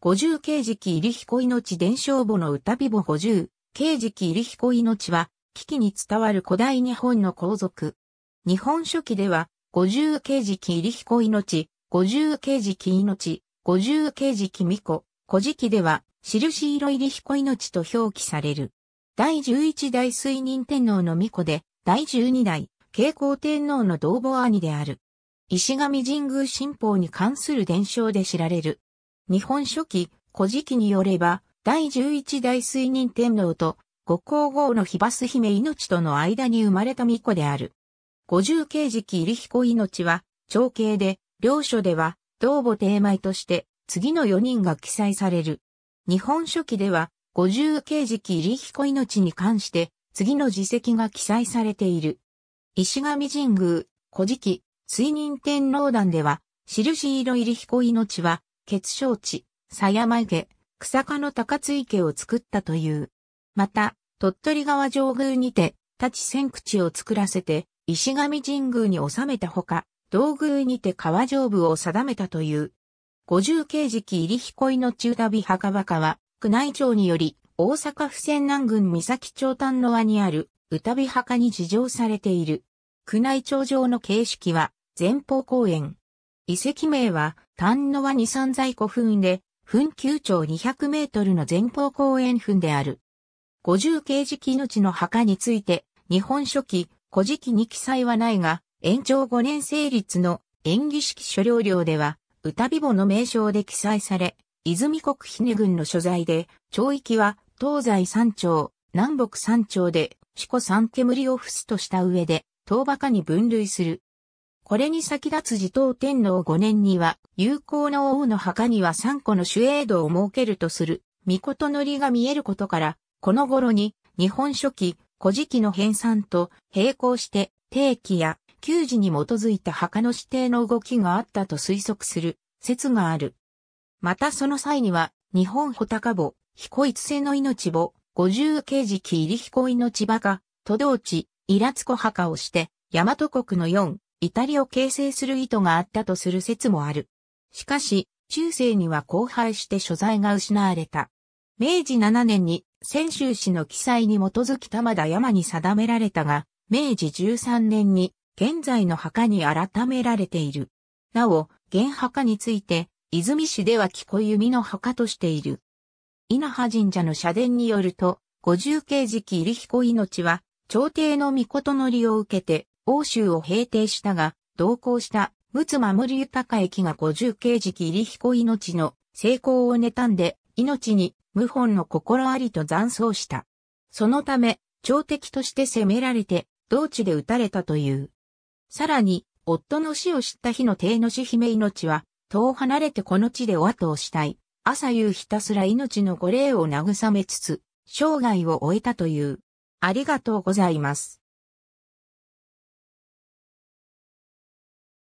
五十刑時期入彦命伝承母の歌美母五十、刑時期入彦命は、危機に伝わる古代日本の皇族。日本書紀では、五十刑時期入彦命、五十刑時期命、五十刑時期巫女、古事記では、印色入彦命と表記される。第十一代水任天皇の巫女で、第十二代、慶光天皇の同母兄である。石上神宮神宝に関する伝承で知られる。日本書紀、古事記によれば、第十一代水任天皇と五皇后の日バス姫命との間に生まれた巫女である。五十刑時期入彦命は、長兄で、両書では、同母定米として、次の四人が記載される。日本書紀では、五十刑時期入彦命に関して、次の自責が記載されている。石上神宮、古事記、水任天皇団では、印色入彦命は、結晶地、鞘山池、草加の高津池を作ったという。また、鳥取川上宮にて、立ち千口を作らせて、石上神宮に収めたほか、道宮にて川上部を定めたという。五十慶時期入彦井の中旅墓家は、宮内庁により、大阪府仙南郡三崎町丹の輪にある、多び墓に事情されている。宮内庁上の形式は、前方公園、遺跡名は、丹野は二三在古墳で、墳丘長200メートルの前方後円墳である。五十形式命の墓について、日本書紀、古事記に記載はないが、延長5年成立の演技式書領領では、歌美母の名称で記載され、泉国姫軍の所在で、町域は東西三町、南北三町で、四股三煙を伏すとした上で、東馬鹿に分類する。これに先立つ自統天皇5年には、有効の王の墓には3個の主営度を設けるとする、御事のりが見えることから、この頃に、日本初期、古事記の編纂と並行して、定期や旧時に基づいた墓の指定の動きがあったと推測する説がある。またその際には、日本穂高墓、彦一世の命墓、五十慶時期入彦命墓、都道地、イラツコ墓をして、大和国の四、イタリを形成する意図があったとする説もある。しかし、中世には荒廃して所在が失われた。明治7年に泉州市の記載に基づき玉田山に定められたが、明治13年に現在の墓に改められている。なお、現墓について、泉市では木小弓の墓としている。稲葉神社の社殿によると、五十慶時期入彦命は、朝廷の御事の利を受けて、欧州を平定したが、同行した陸奥守豊駅が五十慶時期入彦命の成功を妬んで、命に謀反の心ありと残奏した。そのため、朝敵として攻められて、同地で撃たれたという。さらに、夫の死を知った日の帝の死姫命は、遠離れてこの地でお後をしたい。朝夕ひたすら命のご霊を慰めつつ、生涯を終えたという。ありがとうございます。